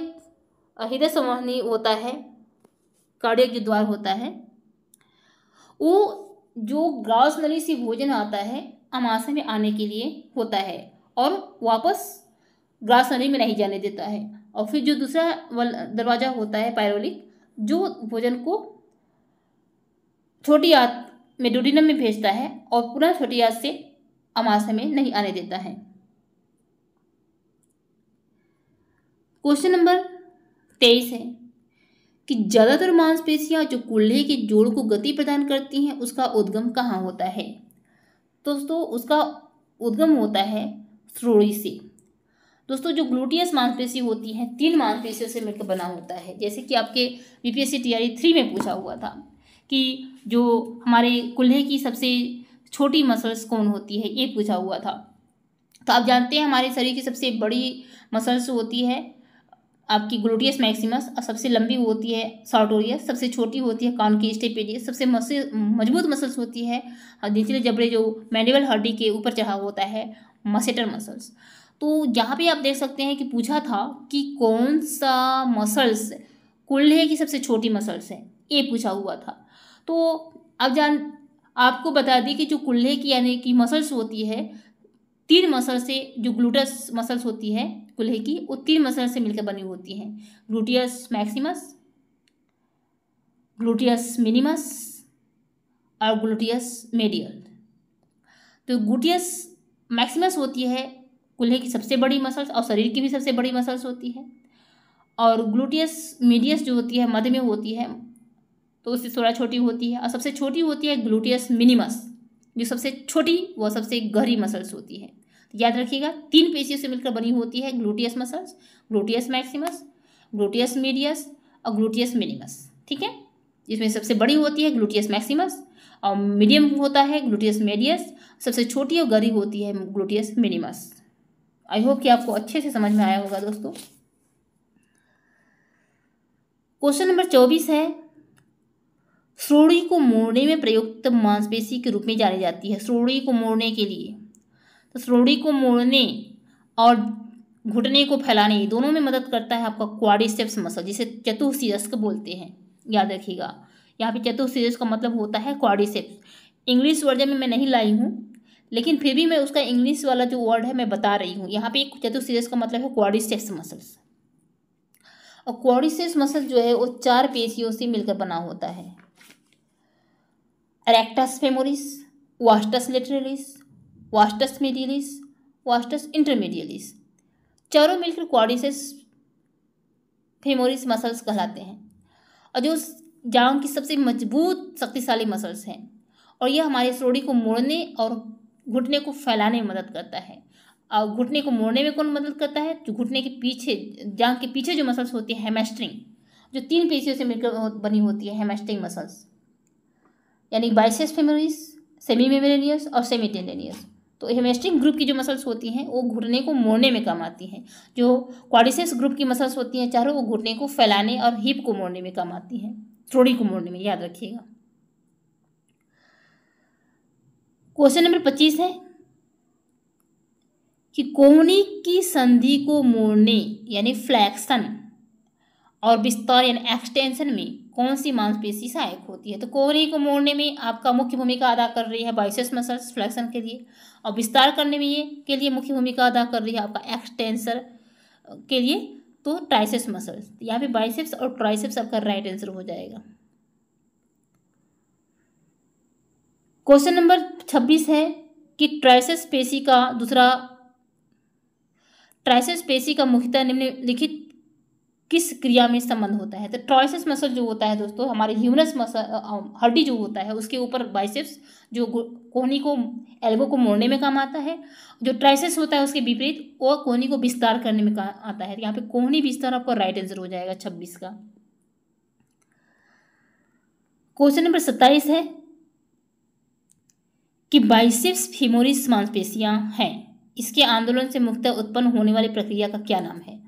हृदय संवहनी होता है कार्डियक जो द्वार होता है वो जो ग्रास नली से भोजन आता है अमाशय में आने के लिए होता है और वापस ग्रास नली में नहीं जाने देता है और फिर जो दूसरा दरवाज़ा होता है पायरोलिक जो भोजन को छोटी याद में डूडिनम में भेजता है और पुनः छोटी याद से अमाशय में नहीं आने देता है क्वेश्चन नंबर तेईस है कि ज़्यादातर मांसपेशियां जो कुल्हे के जोड़ को गति प्रदान करती हैं उसका उद्गम कहाँ होता है दोस्तों उसका उद्गम होता है श्रोड़ी से दोस्तों जो ग्लूटियस मांसपेशी होती है तीन मांसपेशियों से मिलकर बना होता है जैसे कि आपके बीपीएससी टीआरई थ्री में पूछा हुआ था कि जो हमारे कुल्हे की सबसे छोटी मसल्स कौन होती है ये पूछा हुआ था तो आप जानते हैं हमारे शरीर की सबसे बड़ी मसल्स होती है आपकी ग्लोटियस मैक्सिमस और सबसे लंबी होती है सॉटोरियस सबसे छोटी होती है कान स्टेपेडियस सबसे मजबूत मसल्स होती है निचले जबड़े जो मैंडिबल हड्डी के ऊपर चढ़ा होता है मसेटर मसल्स तो यहाँ पे आप देख सकते हैं कि पूछा था कि कौन सा मसल्स कुल्हे की सबसे छोटी मसल्स है ये पूछा हुआ था तो अब जान आपको बता दें कि जो कुल्हे की यानी कि मसल्स होती है तीन मसल से जो ग्लूटस मसल्स होती है कुल्हे की वो तीन मसल से मिलकर बनी होती है ग्लूटियस मैक्सिमस ग्लूटियस मिनिमस और ग्लूटियस मेडियल तो ग्लूटियस मैक्सिमस होती है कुल्हे की सबसे बड़ी मसल्स और शरीर की भी सबसे बड़ी मसल्स होती है और ग्लूटियस मीडियस जो होती है मध्य में होती है तो उससे थोड़ा छोटी होती है और सबसे छोटी होती है ग्लूटियस मिनिमस जो सबसे छोटी वह सबसे गहरी मसल्स होती है तो याद रखिएगा तीन पेशियों से मिलकर बनी होती है gluteus muscles gluteus maximus gluteus medius और ग्लूटियस मिनिमस ठीक है जिसमें सबसे बड़ी होती है ग्लूटियस मैक्सिमस और मीडियम होता है ग्लूटियस मेडियस सबसे छोटी और गरीब होती है ग्लूटियस मिनिमस आई होप कि आपको अच्छे से समझ में आया होगा दोस्तों क्वेश्चन नंबर चौबीस है श्रोणी को मोड़ने में प्रयुक्त मांसपेशी के रूप में जानी जाती है श्रोणी को मोड़ने के लिए तो श्रोणी को मोड़ने और घुटने को फैलाने दोनों में मदद करता है आपका क्वारिसेप्स मसल जिसे चतुर्शिस्क बोलते हैं याद रखिएगा यहाँ पे चतुर्शिस्क का मतलब होता है क्वारिसेप्स इंग्लिश वर्जन में मैं नहीं लाई हूँ लेकिन फिर भी मैं उसका इंग्लिश वाला जो वर्ड है मैं बता रही हूँ यहाँ पे चतुर्शिस्क का मतलब है क्वारिसेप्स मसल्स और क्वारिसेप्स मसल जो है वो चार पेशियों से मिलकर बना होता है rectus femoris vastus lateralis vastus medialis vastus intermedialis चारों मिलकर क्वाडिसेस फेमोरिस मसल्स कहलाते हैं और जो जांग की सबसे मजबूत शक्तिशाली मसल्स हैं और यह हमारे सरोड़ी को मोड़ने और घुटने को फैलाने में मदद करता है और घुटने को मोड़ने में कौन मदद करता है जो घुटने के पीछे जांग के पीछे जो मसल्स होती है हेमेस्ट्रिंग जो तीन पेशियों से मिलकर बनी होती है हेमेस्ट्रिंग मसल्स यानी बाइसेस फेमोरिस सेमी मेमोरेनियस और सेमी टेंडेनियस तो हेमेस्ट्रिक ग्रुप की जो मसल्स होती हैं वो घुटने को मोड़ने में काम आती हैं जो क्वाडिसेस ग्रुप की मसल्स होती हैं चारों वो घुटने को फैलाने और हिप को मोड़ने में काम आती हैं थ्रोड़ी को मोड़ने में याद रखिएगा क्वेश्चन नंबर पच्चीस है कि कोहनी की संधि को मोड़ने यानी फ्लैक्सन और विस्तार यानी एक्सटेंशन में कौन सी मांसपेशी सहायक होती है तो कोहनी को मोड़ने में आपका मुख्य भूमिका अदा कर रही है बाइसेस मसल्स फ्लेक्शन के लिए और विस्तार करने में ये के लिए मुख्य भूमिका अदा कर रही है आपका एक्सटेंसर के लिए तो ट्राइसेप्स मसल्स यहाँ पे बाइसेप्स और ट्राइसेप्स आपका राइट आंसर हो जाएगा क्वेश्चन नंबर छब्बीस है कि ट्राइसेप्स पेशी का दूसरा ट्राइसेप्स पेशी का मुख्यतः निम्नलिखित किस क्रिया में संबंध होता है तो ट्रॉइसिस मसल जो होता है दोस्तों हमारे ह्यूनस मसल हड्डी जो होता है उसके ऊपर बाइसेप्स जो कोहनी को एल्बो को मोड़ने में काम आता है जो ट्राइसिस होता है उसके विपरीत वो कोहनी को विस्तार करने में काम आता है यहाँ पे कोहनी विस्तार आपका राइट आंसर हो जाएगा छब्बीस का क्वेश्चन नंबर सत्ताईस है कि बाइसेप्स फिमोरिस मांसपेशियां हैं इसके आंदोलन से मुक्त उत्पन्न होने वाली प्रक्रिया का क्या नाम है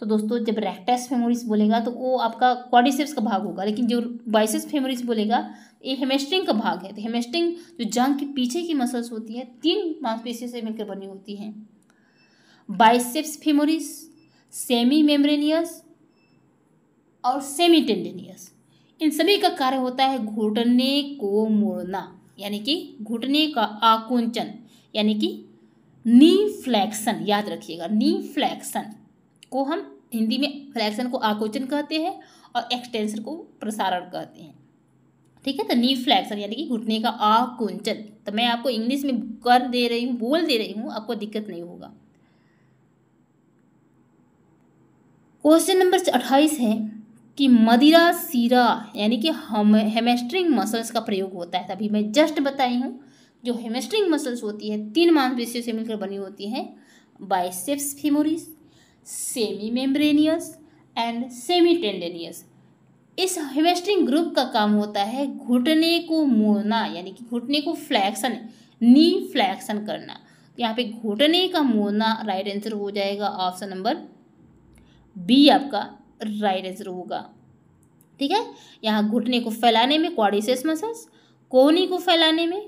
तो दोस्तों जब रेक्टस फेमोरिस बोलेगा तो वो आपका क्वाडिसेप्स का भाग होगा लेकिन जो बाइसेप्स फेमोरिस बोलेगा ये हेमेस्ट्रिंग का भाग है तो हेमेस्ट्रिंग जो जंग के पीछे की मसल्स होती है तीन मांसपेशियों से मिलकर बनी होती हैं बाइसेप्स फेमोरिस सेमी मेम्ब्रेनियस और सेमी टेंडेनियस इन सभी का कार्य होता है घुटने को मोड़ना यानी कि घुटने का आकुंचन यानी कि नी फ्लैक्सन याद रखिएगा नी फ्लैक्सन को हम हिंदी में फ्लैक्शन को आकोचन कहते हैं और एक्सटेंशन को प्रसारण कहते हैं ठीक है तो नी फ्लैक्शन यानी कि घुटने का आकुंचन तो मैं आपको इंग्लिश में कर दे रही हूँ बोल दे रही हूँ आपको दिक्कत नहीं होगा क्वेश्चन नंबर अट्ठाईस है कि मदिरा सीरा यानी कि हम हेमेस्ट्रिंग मसल्स का प्रयोग होता है तभी मैं जस्ट बताई हूँ जो हेमेस्ट्रिंग मसल्स होती है तीन मांसपेशियों से मिलकर बनी होती है biceps femoris semi membranosus and semi tendinosus इस हेवेस्टिंग ग्रुप का काम होता है घुटने को मोड़ना यानी कि घुटने को फ्लैक्सन नी फ्लैक्सन करना तो यहाँ पे घुटने का मोड़ना राइट आंसर हो जाएगा ऑप्शन नंबर बी आपका राइट आंसर होगा ठीक है यहाँ घुटने को फैलाने में क्वाडिसेस मसल्स कोहनी को फैलाने में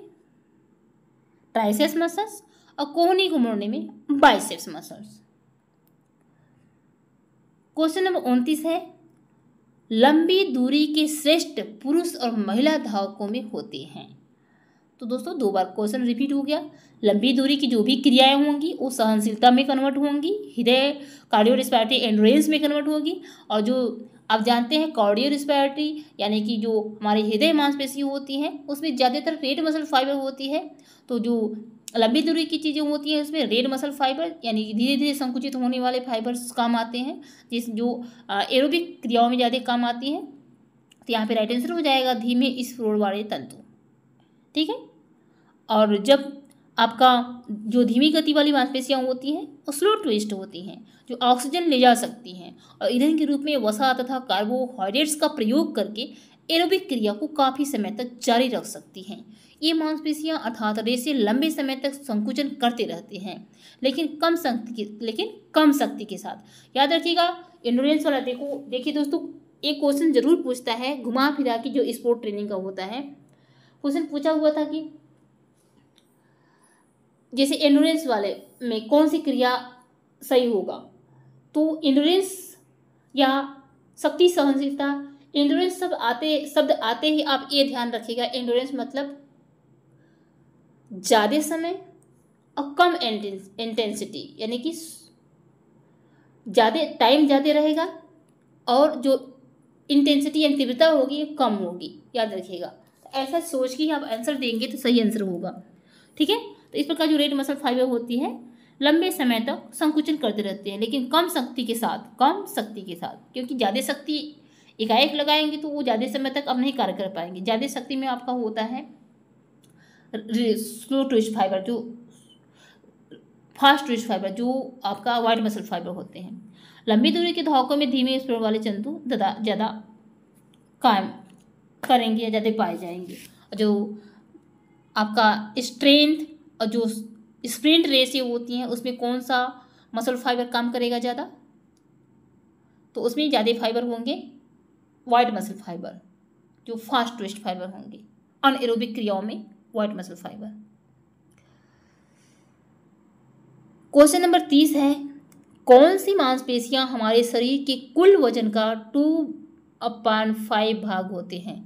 ट्राइसेस मसल्स और कोहनी को मोड़ने में बाइसेप्स मसल्स क्वेश्चन नंबर उनतीस है लंबी दूरी के श्रेष्ठ पुरुष और महिला धावकों में होते हैं तो दोस्तों दो बार क्वेश्चन रिपीट हो गया लंबी दूरी की जो भी क्रियाएं होंगी वो सहनशीलता में कन्वर्ट होंगी हृदय कार्डियो रिस्पायरेटरी एंड्रेंस में कन्वर्ट होगी और जो आप जानते हैं कार्डियो रिस्पायरेटरी यानी कि जो हमारी हृदय मांसपेशी होती है उसमें ज़्यादातर रेड मसल फाइबर होती है तो जो लंबी दूरी की चीज़ें होती हैं उसमें रेड मसल फाइबर यानी धीरे धीरे संकुचित होने वाले फाइबर्स काम आते हैं जिस जो एरोबिक क्रियाओं में ज़्यादा काम आती हैं तो यहाँ पे राइट आंसर हो जाएगा धीमे इस फ्लोर वाले तंतु ठीक है और जब आपका जो धीमी गति वाली मांसपेशियाँ होती हैं वो स्लो ट्विस्ट होती हैं जो ऑक्सीजन ले जा सकती हैं और ईंधन के रूप में वसा तथा कार्बोहाइड्रेट्स का प्रयोग करके एरोबिक क्रिया को काफ़ी समय तक जारी रख सकती हैं ये मांसपेशियाँ अर्थात रेसे लंबे समय तक संकुचन करते रहते हैं लेकिन कम शक्ति के लेकिन कम शक्ति के साथ याद रखिएगा इंडोरेंस वाला देखो देखिए दोस्तों एक क्वेश्चन जरूर पूछता है घुमा फिरा के जो स्पोर्ट ट्रेनिंग का होता है क्वेश्चन पूछा हुआ था कि जैसे एंडोरेंस वाले में कौन सी क्रिया सही होगा तो इंडोरेंस या शक्ति सहनशीलता इंडोरेंस सब आते शब्द आते ही आप ये ध्यान रखिएगा इंडोरेंस मतलब ज़्यादा समय और कम इंटेंसिटी यानी कि ज़्यादा टाइम ज़्यादा रहेगा और जो इंटेंसिटी या तीव्रता होगी कम होगी याद रखिएगा तो ऐसा सोच के आप आंसर देंगे तो सही आंसर होगा ठीक है तो इस प्रकार जो रेड मसल फाइबर होती है लंबे समय तक तो संकुचन करते रहते हैं लेकिन कम शक्ति के साथ कम शक्ति के साथ क्योंकि ज़्यादा शक्ति एकाएक लगाएंगे तो वो ज़्यादा समय तक अब नहीं कार्य कर पाएंगे ज़्यादा शक्ति में आपका होता है स्लो ट्विच फाइबर जो फास्ट ट्विच फाइबर जो आपका वाइट मसल फाइबर होते हैं लंबी दूरी के धावकों में धीमे स्पीड वाले चंदू ज़्यादा कायम करेंगे या ज़्यादा पाए जाएंगे जो आपका स्ट्रेंथ और जो स्प्रिंट ये होती हैं उसमें कौन सा मसल फाइबर काम करेगा ज़्यादा तो उसमें ज़्यादा फाइबर होंगे वाइड मसल फाइबर जो फास्ट ट्विस्ट फाइबर होंगे अन एरोबिक क्रियाओं में white muscle fibre question number तीस है कौन सी मांसपेशियां हमारे शरीर के कुल वजन का टू अपान फाइव भाग होते हैं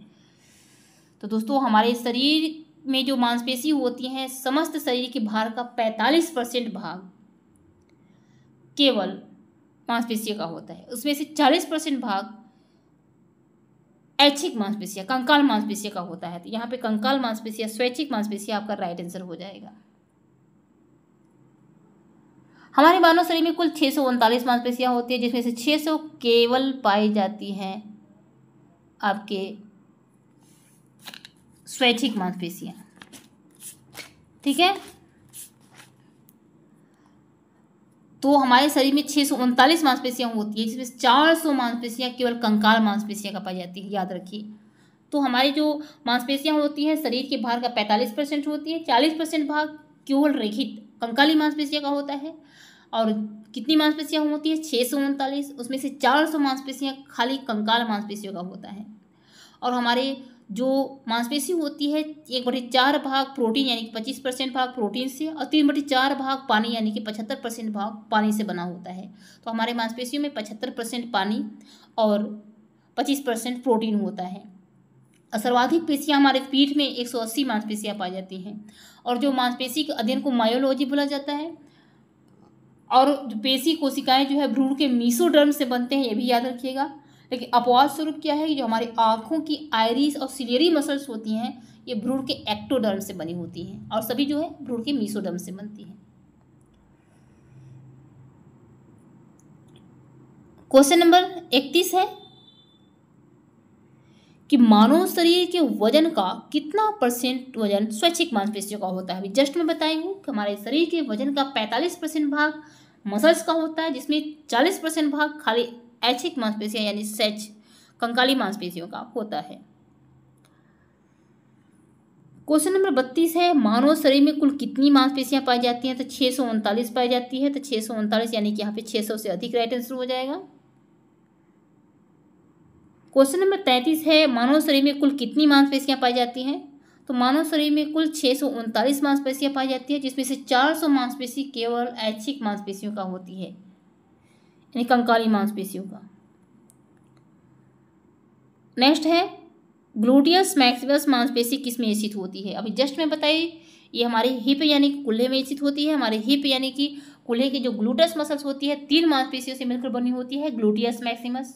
तो दोस्तों हमारे शरीर में जो मांसपेशी होती हैं समस्त शरीर के भार का पैंतालीस परसेंट भाग केवल मांसपेशियों का होता है उसमें से चालीस परसेंट भाग ऐच्छिक मांसपेशिया कंकाल मांसपेशिया का होता है तो यहाँ पे कंकाल मांसपेशिया स्वैच्छिक मांसपेशिया आपका राइट आंसर हो जाएगा हमारे मानव शरीर में कुल छः सौ उनतालीस मांसपेशियाँ होती है जिसमें से छः सौ केवल पाई जाती हैं आपके स्वैच्छिक मांसपेशियाँ ठीक है तो हमारे शरीर में छः सौ उनतालीस मांसपेशियाँ होती है जिसमें चार सौ मांसपेशियाँ केवल कंकाल मांसपेशियाँ का पाई जाती है याद रखिए तो हमारी जो मांसपेशियाँ होती हैं शरीर के भार का पैंतालीस परसेंट होती है चालीस परसेंट भाग केवल रेखित कंकाली मांसपेशियाँ का होता है और कितनी मांसपेशियाँ होती है छः सौ उनतालीस उसमें से चार सौ मांसपेशियाँ खाली कंकाल मांसपेशियों का होता है और हमारे जो मांसपेशी होती है एक बटे चार भाग प्रोटीन यानी कि पच्चीस परसेंट भाग प्रोटीन से और तीन बटे चार भाग पानी यानी कि पचहत्तर परसेंट भाग पानी से बना होता है तो हमारे मांसपेशियों में पचहत्तर परसेंट पानी और पच्चीस परसेंट प्रोटीन होता है और सर्वाधिक पेशियाँ हमारे पीठ में एक सौ अस्सी मांसपेशियाँ पाई जाती हैं और जो मांसपेशी के अध्ययन को मायोलॉजी बोला जाता है और पेशी कोशिकाएँ जो है भ्रूण के मीसोडर्म से बनते हैं ये भी याद रखिएगा लेकिन अपवाद स्वरूप क्या है जो हमारी आँखों की आयरिस और सिलियरी मसल्स होती हैं ये भ्रूण के एक्टोडर्म से बनी होती हैं और सभी जो है भ्रूण के मीसोडर्म से बनती हैं क्वेश्चन नंबर इकतीस है कि मानव शरीर के वजन का कितना परसेंट वजन स्वैच्छिक मांसपेशियों का होता है अभी जस्ट मैं बताई हूँ कि हमारे शरीर के वजन का 45 परसेंट भाग मसल्स का होता है जिसमें 40 परसेंट भाग खाली ऐच्छिक मांसपेशियां यानी सेच कंकाली मांसपेशियों का होता है क्वेश्चन नंबर बत्तीस है मानव शरीर में कुल कितनी मांसपेशियां पाई जाती हैं तो छः सौ उनतालीस पाई जाती है तो छः सौ उनतालीस यानी कि यहाँ पे छः सौ से अधिक राइट आंसर हो जाएगा क्वेश्चन नंबर तैंतीस है मानव शरीर में कुल कितनी मांसपेशियां पाई जाती हैं तो मानव शरीर में कुल छः सौ उनतालीस मांसपेशियाँ पाई जाती है जिसमें से चार सौ मांसपेशी केवल ऐच्छिक मांसपेशियों का होती है यानी कंकाली मांसपेशियों का नेक्स्ट है ग्लूटियस मैक्सिमस मांसपेशी किस में स्थित होती है अभी जस्ट में बताइए ये हमारे हिप यानी कि कुल्हे में स्थित होती है हमारे हिप यानी कि कुल्हे की जो ग्लूटस मसल्स होती है तीन मांसपेशियों से मिलकर बनी होती है ग्लूटियस मैक्सिमस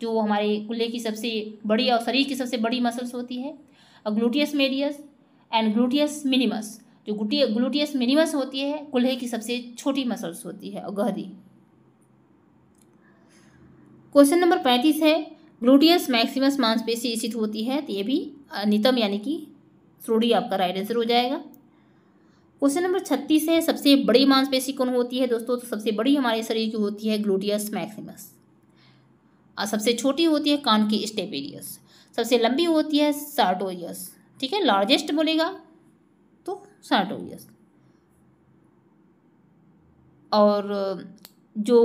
जो हमारे कुल्हे की सबसे बड़ी और शरीर की सबसे बड़ी मसल्स होती है और gluteus medius and gluteus minimus जो ग्लूटियस मिनिमस होती है कुल्हे की सबसे छोटी मसल्स होती है और गहरी क्वेश्चन नंबर पैंतीस है ग्लूटियस मैक्सिमस मांसपेशी स्थित होती है तो ये भी नितम यानी कि श्रोडी आपका राइट आंसर हो जाएगा क्वेश्चन नंबर छत्तीस है सबसे बड़ी मांसपेशी कौन होती है दोस्तों तो सबसे बड़ी हमारे शरीर की होती है ग्लूटियस मैक्सिमस और सबसे छोटी होती है कान की स्टेपेरियस सबसे लंबी होती है सार्टोरियस ठीक है लार्जेस्ट बोलेगा तो सार्टोरियस और जो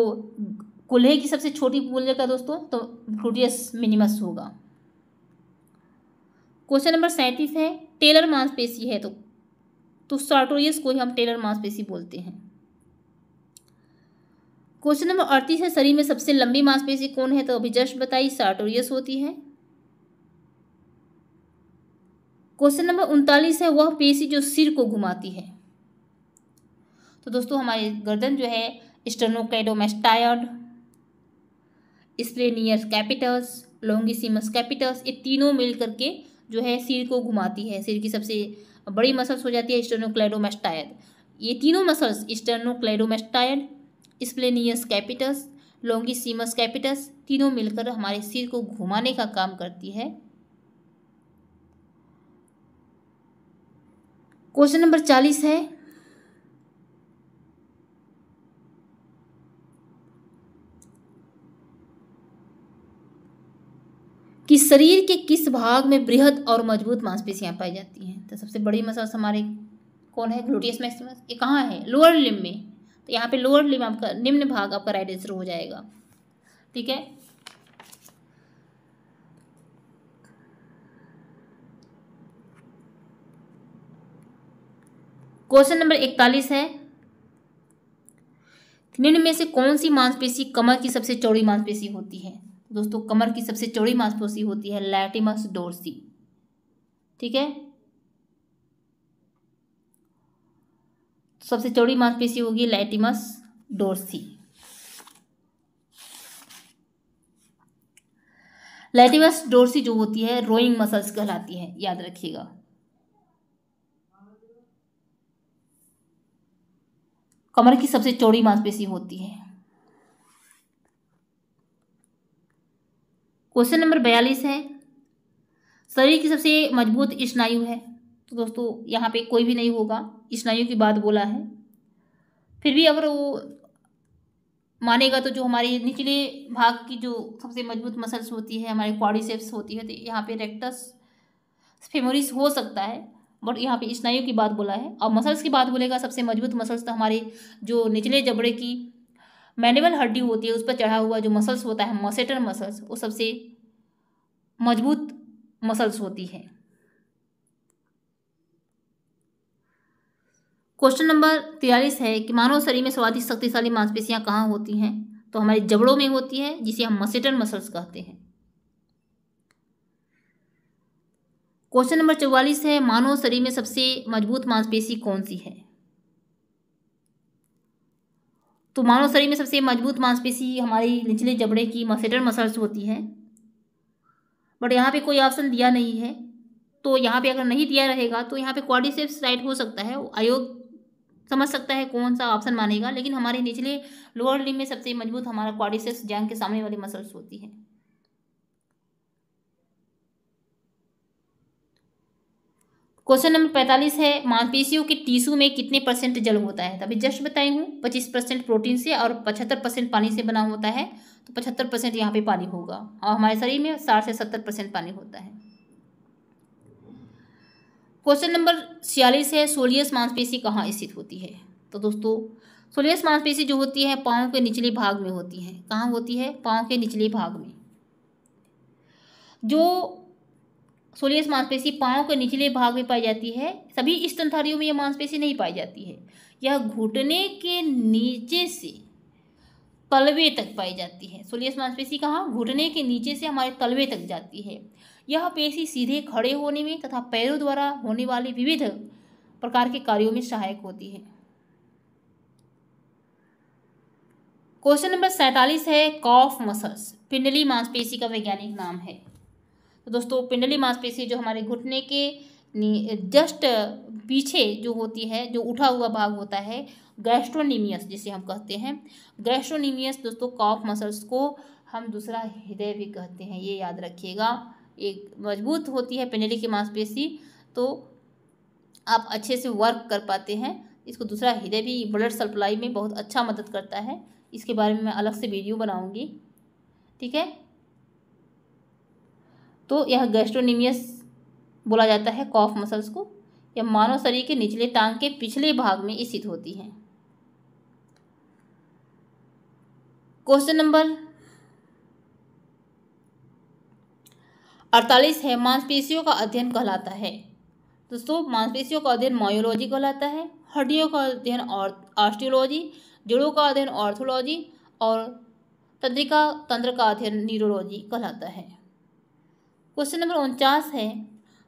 कुल्हे की सबसे छोटी मूल्य का दोस्तों तो ग्लूटियस मिनिमस होगा क्वेश्चन नंबर सैंतीस है टेलर मांसपेशी है तो तो सार्टोरियस को ही हम टेलर मांसपेशी बोलते हैं क्वेश्चन नंबर अड़तीस है शरीर में सबसे लंबी मांसपेशी कौन है तो अभी जस्ट बताई सार्टोरियस होती है क्वेश्चन नंबर उनतालीस है वह पेशी जो सिर को घुमाती है तो दोस्तों हमारी गर्दन जो है sternocleidomastoid splenius capitis longissimus capitis ये तीनों मिल करके जो है सिर को घुमाती है सिर की सबसे बड़ी मसल्स हो जाती है स्टेनोक्लेडोमेस्टायड ये तीनों muscles sternocleidomastoid splenius capitis longissimus capitis तीनों मिलकर हमारे सिर को घुमाने का काम करती है क्वेश्चन नंबर चालीस है कि शरीर के किस भाग में बृहद और मजबूत मांसपेशियां पाई जाती हैं तो सबसे बड़ी मसल्स हमारे कौन है ग्लूटियस मैक्सिमस ये कहाँ है लोअर लिम में तो यहाँ पे लोअर लिम आपका निम्न भाग आपका राइट आंसर हो जाएगा ठीक है क्वेश्चन नंबर इकतालीस है निम्न में से कौन सी मांसपेशी कमर की सबसे चौड़ी मांसपेशी होती है दोस्तों कमर की सबसे चौड़ी मांसपेशी होती है लैटिमस डोरसी ठीक है सबसे चौड़ी मांसपेशी होगी लैटिमस डोर्सी लैटिमस डोरसी जो होती है रोइंग मसल्स कहलाती है याद रखिएगा कमर की सबसे चौड़ी मांसपेशी होती है क्वेश्चन नंबर बयालीस है शरीर की सबसे मजबूत स्नायु है तो दोस्तों यहाँ पे कोई भी नहीं होगा स्नायु की बात बोला है फिर भी अगर वो मानेगा तो जो हमारे निचले भाग की जो सबसे मजबूत मसल्स होती है हमारे क्वाडिसेप्स होती है तो यहाँ पे रेक्टस फेमोरिस हो सकता है बट यहाँ पे स्नायु की बात बोला है और मसल्स की बात बोलेगा सबसे मजबूत मसल्स तो हमारे जो निचले जबड़े की मैनिवल हड्डी होती है उस पर चढ़ा हुआ जो मसल्स होता है मसेटर मसल्स वो सबसे मजबूत मसल्स होती है क्वेश्चन नंबर तिरालीस है कि मानव शरीर में सर्वाधिक शक्तिशाली मांसपेशियां कहाँ होती हैं तो हमारे जबड़ों में होती है जिसे हम मसेटर मसल्स कहते हैं क्वेश्चन नंबर चौवालीस है मानव शरीर में सबसे मजबूत मांसपेशी कौन सी है तो मानव शरीर में सबसे मजबूत मांसपेशी हमारी निचले जबड़े की मसेटर मसल्स होती है बट यहाँ पे कोई ऑप्शन दिया नहीं है तो यहाँ पे अगर नहीं दिया रहेगा तो यहाँ पे क्वाडिसेप्स राइट हो सकता है आयोग समझ सकता है कौन सा ऑप्शन मानेगा लेकिन हमारे निचले लोअर लिम में सबसे मजबूत हमारा क्वाडिसेप्स जैंग के सामने वाली मसल्स होती है क्वेश्चन नंबर पैंतालीस है मांसपेशियों के टीशू में कितने परसेंट जल होता है तभी तो जस्ट बताई हूँ पच्चीस परसेंट प्रोटीन से और पचहत्तर परसेंट पानी से बना होता है तो पचहत्तर परसेंट यहाँ पे पानी होगा और हमारे शरीर में साठ से सत्तर परसेंट पानी होता है क्वेश्चन नंबर छियालीस है सोलियस मांसपेशी कहाँ स्थित होती है तो दोस्तों सोलियस मांसपेशी जो होती है पाँव के निचले भाग में होती है कहाँ होती है पाँव के निचले भाग में जो सोलियस मांसपेशी पाँव के निचले भाग में पाई जाती है सभी स्तनधारियों में यह मांसपेशी नहीं पाई जाती है यह घुटने के नीचे से तलवे तक पाई जाती है सोलियस मांसपेशी कहाँ घुटने के नीचे से हमारे तलवे तक जाती है यह पेशी सीधे खड़े होने में तथा पैरों द्वारा होने वाले विविध प्रकार के कार्यों में सहायक होती है क्वेश्चन नंबर सैतालीस है कॉफ मसल्स पिंडली मांसपेशी का वैज्ञानिक नाम है तो दोस्तों पिंडली मांसपेशी जो हमारे घुटने के जस्ट पीछे जो होती है जो उठा हुआ भाग होता है गैस्ट्रोनिमियस जिसे हम कहते हैं गैस्ट्रोनिमियस दोस्तों कॉफ मसल्स को हम दूसरा हृदय भी कहते हैं ये याद रखिएगा एक मजबूत होती है पिंडली की मांसपेशी तो आप अच्छे से वर्क कर पाते हैं इसको दूसरा हृदय भी ब्लड सप्लाई में बहुत अच्छा मदद करता है इसके बारे में मैं अलग से वीडियो बनाऊंगी ठीक है तो यह गैस्ट्रोनिमियस बोला जाता है कॉफ मसल्स को यह मानव शरीर के निचले टांग के पिछले भाग में स्थित होती है क्वेश्चन नंबर अड़तालीस है मांसपेशियों का अध्ययन कहलाता है दोस्तों मांसपेशियों का अध्ययन मायोलॉजी कहलाता है हड्डियों का अध्ययन ऑस्ट्रियोलॉजी जड़ों का अध्ययन ऑर्थोलॉजी और तंत्रिका तंत्र का अध्ययन न्यूरोलॉजी कहलाता है क्वेश्चन नंबर उनचास है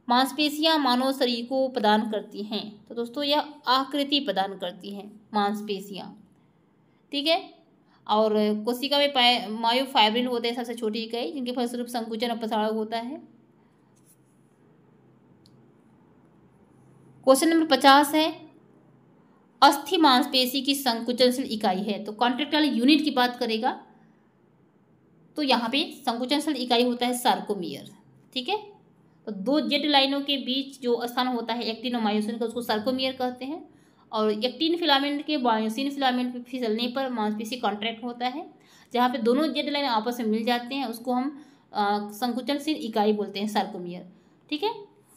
मांसपेशियां मानव शरीर को प्रदान करती हैं तो दोस्तों यह आकृति प्रदान करती हैं मांसपेशियां ठीक है और कोशिका में मायोफाइब्रिन होते हैं सबसे छोटी इकाई जिनके फलस्वरूप संकुचन और होता है क्वेश्चन नंबर पचास है अस्थि मांसपेशी की संकुचनशील इकाई है तो कॉन्ट्रेक्टल यूनिट की बात करेगा तो यहाँ पे संकुचनशील इकाई होता है सार्कोमियर ठीक है तो दो जेड लाइनों के बीच जो स्थान होता है एक्टिन और मायोसिन का उसको सर्कोमियर कहते हैं और एक्टिन फिलामेंट के मायोसिन फिलामेंट पर फिसलने पर मांसपेशी कॉन्ट्रैक्ट होता है जहाँ पे दोनों जेड लाइन आपस में मिल जाते हैं उसको हम संकुचनशील इकाई बोलते हैं सर्कोमियर ठीक है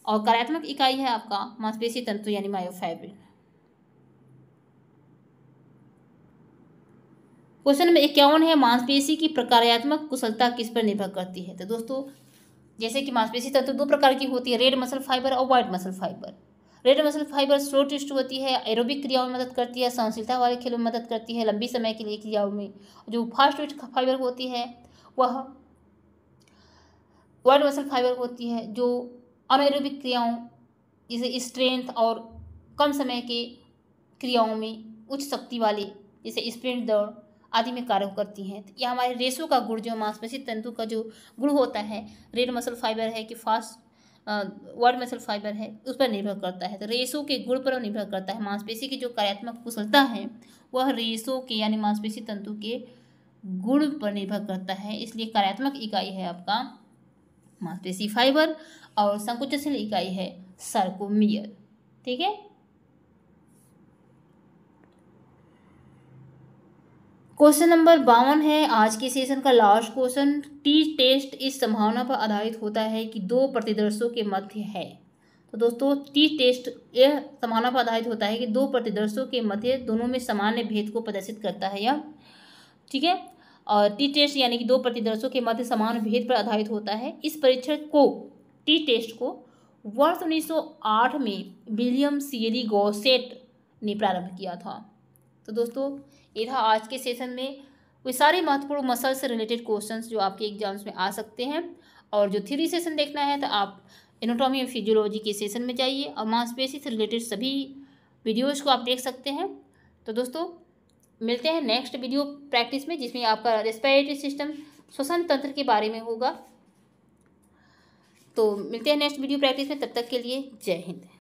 और कार्यात्मक इकाई है आपका मांसपेशी तंतु यानी मायोफाइब्रिन क्वेश्चन नंबर इक्यावन है मांसपेशी की प्रकारात्मक कुशलता किस पर निर्भर करती है तो दोस्तों जैसे कि मांसपेशी तंतु दो प्रकार की होती है रेड मसल फाइबर और white muscle fibre red muscle fibre slow twitch होती है एरोबिक क्रियाओं में मदद करती है सहनशीलता वाले खेलों में मदद करती है लंबी समय के लिए क्रियाओं में जो फास्ट ट्विस्ट फाइबर होती है वह वाइट मसल फाइबर होती है जो अनएरोबिक क्रियाओं जैसे स्ट्रेंथ और कम समय के क्रियाओं में उच्च शक्ति वाले जैसे स्प्रिंट दौड़ आदि में कार्य करती हैं यह हमारे रेशों का गुड़ जो मांसपेशी तंतु का जो गुड़ होता है रेड मसल फाइबर है कि फास्ट वर्ड मसल फाइबर है उस पर निर्भर करता है तो रेशों के गुड़ पर निर्भर करता है मांसपेशी की जो कार्यात्मक कुशलता है वह रेशों के यानी मांसपेशी तंतु के गुण पर निर्भर करता है इसलिए कार्यात्मक इकाई है आपका मांसपेशी फाइबर और संकुचनशील इकाई है सर्कोमियर ठीक है क्वेश्चन नंबर बावन है आज के सेशन का लास्ट क्वेश्चन टी टेस्ट इस संभावना पर आधारित होता है कि दो प्रतिदर्शों के मध्य है तो दोस्तों टी टेस्ट यह संभावना पर आधारित होता है कि दो प्रतिदर्शों के मध्य दोनों में सामान्य भेद को प्रदर्शित करता है यह ठीक है और टी टेस्ट यानी कि दो प्रतिदर्शों के मध्य समान भेद पर आधारित होता है इस परीक्षण को टी टेस्ट को वर्ष 1908 में विलियम सीएरी गौसेट ने प्रारंभ किया था तो दोस्तों ये था आज के सेशन में वे सारे महत्वपूर्ण मसल से रिलेटेड क्वेश्चन जो आपके एग्जाम्स में आ सकते हैं और जो थ्री सेशन देखना है तो आप एनोटॉमी और फिजियोलॉजी के सेशन में जाइए और मांसपेशी से रिलेटेड सभी वीडियोज़ को आप देख सकते हैं तो दोस्तों मिलते हैं नेक्स्ट वीडियो प्रैक्टिस में जिसमें आपका रेस्पिरेटरी सिस्टम श्वसन तंत्र के बारे में होगा तो मिलते हैं नेक्स्ट वीडियो प्रैक्टिस में तब तक के लिए जय हिंद